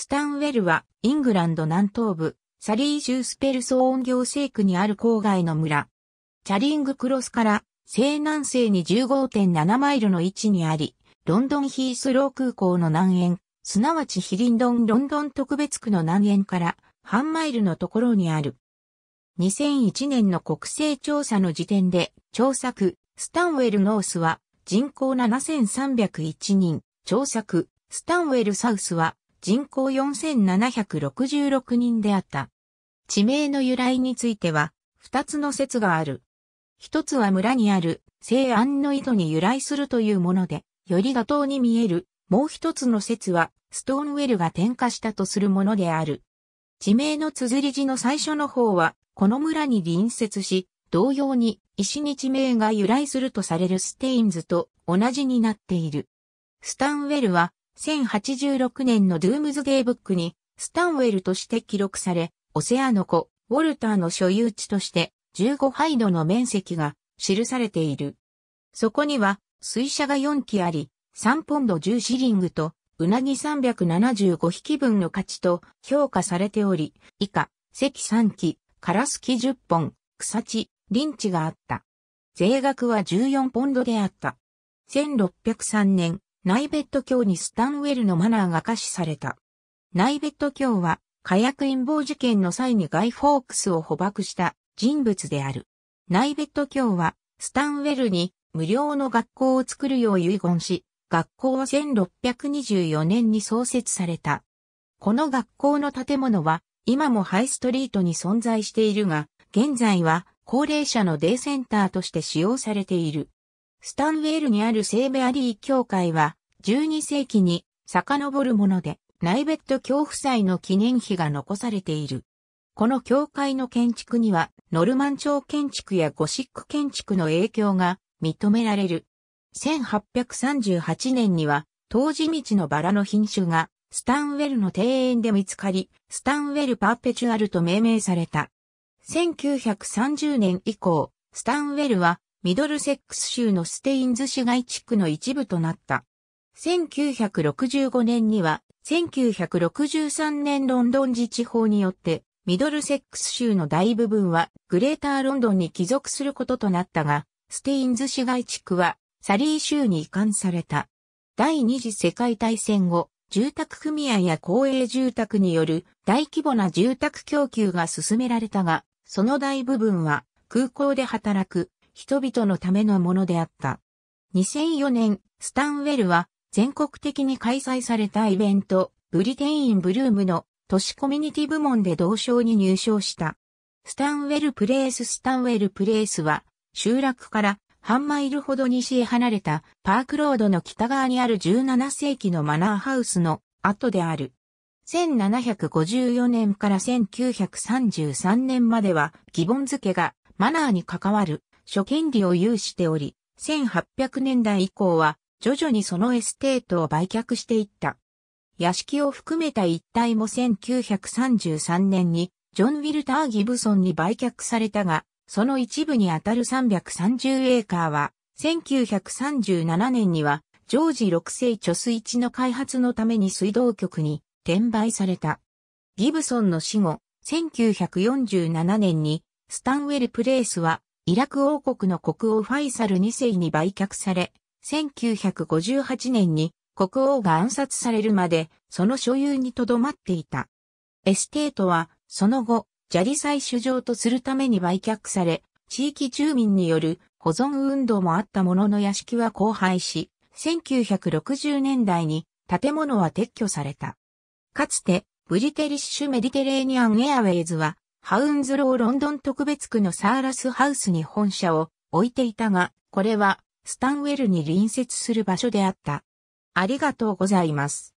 スタンウェルは、イングランド南東部、サリー州スペルソーン行政区にある郊外の村。チャリングクロスから西南西に15.7マイルの位置にあり、ロンドンヒースロー空港の南縁、すなわちヒリンドンロンドン特別区の南縁から半マイルのところにある。2001年の国勢調査の時点で、調査区、スタンウェルノースは人口7301人、調査区、スタンウェルサウスは人口4766人であった。地名の由来については、二つの説がある。一つは村にある西安の井戸に由来するというもので、より妥当に見える。もう一つの説は、ストーンウェルが点火したとするものである。地名の綴り字の最初の方は、この村に隣接し、同様に石に地名が由来するとされるステインズと同じになっている。スタンウェルは1086年のドゥームズゲイブックに、スタンウェルとして記録され、オセアの子、ウォルターの所有地として、15ハイドの面積が記されている。そこには、水車が4機あり、3ポンド10シリングと、うなぎ375匹分の価値と評価されており、以下、石3機、カラス機10本、草地、リンチがあった。税額は14ポンドであった。1603年、ナイベット教にスタンウェルのマナーが可視された。ナイベット教は、火薬陰謀事件の際にガイ・フォークスを捕獲した人物である。ナイベット教は、スタンウェルに無料の学校を作るよう遺言し、学校は1624年に創設された。この学校の建物は今もハイストリートに存在しているが、現在は高齢者のデイセンターとして使用されている。スタンウェールにある聖ベアリー教会は12世紀に遡るもので、ナイベット教夫妻の記念碑が残されている。この教会の建築には、ノルマン朝建築やゴシック建築の影響が認められる。1838年には、当時道のバラの品種が、スタンウェルの庭園で見つかり、スタンウェルパーペチュアルと命名された。1930年以降、スタンウェルは、ミドルセックス州のステインズ市街地区の一部となった。1965年には、1963年ロンドン自治法によって、ミドルセックス州の大部分はグレーターロンドンに帰属することとなったが、ステインズ市街地区はサリー州に移管された。第二次世界大戦後、住宅組合や公営住宅による大規模な住宅供給が進められたが、その大部分は空港で働く人々のためのものであった。2004年、スタンウェルは全国的に開催されたイベント、ブリテインブルームの都市コミュニティ部門で同賞に入賞した。スタンウェルプレイススタンウェルプレイスは、集落から半マイルほど西へ離れたパークロードの北側にある17世紀のマナーハウスの跡である。1754年から1933年までは、ギボン付けがマナーに関わる諸権利を有しており、1800年代以降は徐々にそのエステートを売却していった。屋敷を含めた一帯も1933年にジョン・ウィルター・ギブソンに売却されたが、その一部にあたる330エーカーは、1937年には、ジョージ6世貯水池の開発のために水道局に転売された。ギブソンの死後、1947年に、スタンウェル・プレイスは、イラク王国の国王ファイサル2世に売却され、1958年に国王が暗殺されるまでその所有にとどまっていた。エステートはその後、砂利採取場とするために売却され、地域住民による保存運動もあったものの屋敷は荒廃し、1960年代に建物は撤去された。かつて、ブリテリッシュメディテレーニアンエアウェイズは、ハウンズローロンドン特別区のサーラスハウスに本社を置いていたが、これはスタンウェルに隣接する場所であった。ありがとうございます。